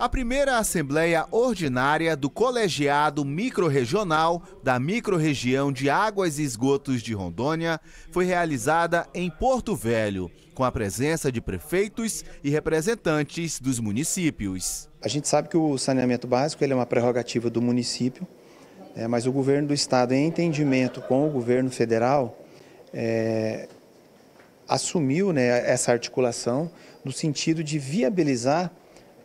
a primeira Assembleia Ordinária do Colegiado Microrregional da Microrregião de Águas e Esgotos de Rondônia foi realizada em Porto Velho, com a presença de prefeitos e representantes dos municípios. A gente sabe que o saneamento básico é uma prerrogativa do município, é, mas o governo do estado, em entendimento com o governo federal, é, assumiu né, essa articulação no sentido de viabilizar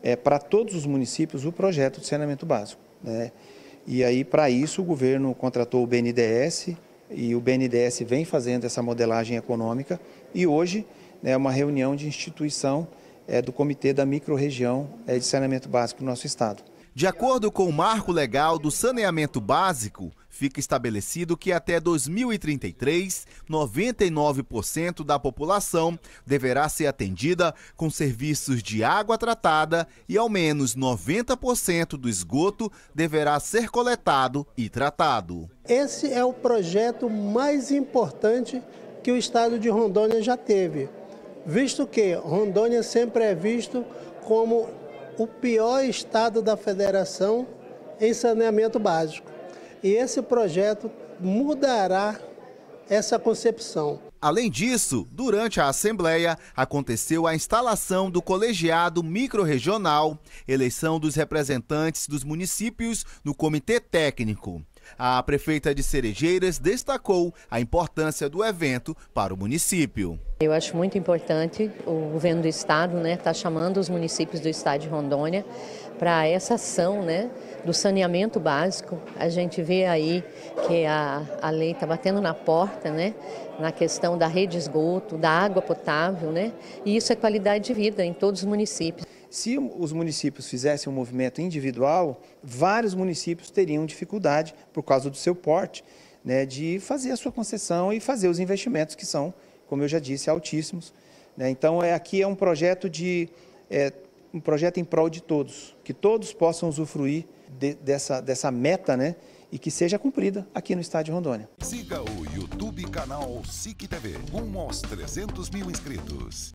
é, para todos os municípios o projeto de saneamento básico. Né? E aí, para isso, o governo contratou o BNDES e o BNDES vem fazendo essa modelagem econômica e hoje né, é né, uma reunião de instituição é, do Comitê da Microrregião é, de Saneamento Básico do nosso estado. De acordo com o marco legal do saneamento básico, fica estabelecido que até 2033, 99% da população deverá ser atendida com serviços de água tratada e ao menos 90% do esgoto deverá ser coletado e tratado. Esse é o projeto mais importante que o estado de Rondônia já teve visto que Rondônia sempre é visto como o pior estado da federação em saneamento básico. E esse projeto mudará essa concepção. Além disso, durante a Assembleia, aconteceu a instalação do colegiado microrregional, eleição dos representantes dos municípios no Comitê Técnico. A prefeita de Cerejeiras destacou a importância do evento para o município. Eu acho muito importante o governo do estado né, tá chamando os municípios do estado de Rondônia para essa ação né, do saneamento básico. A gente vê aí que a, a lei está batendo na porta né, na questão da rede de esgoto, da água potável, né, e isso é qualidade de vida em todos os municípios. Se os municípios fizessem um movimento individual, vários municípios teriam dificuldade, por causa do seu porte, né, de fazer a sua concessão e fazer os investimentos que são, como eu já disse, altíssimos. Né? Então, é, aqui é um projeto de é, um projeto em prol de todos, que todos possam usufruir de, dessa, dessa meta, né? E que seja cumprida aqui no estado de Rondônia. Siga o YouTube canal SIC TV, um aos 300 mil inscritos.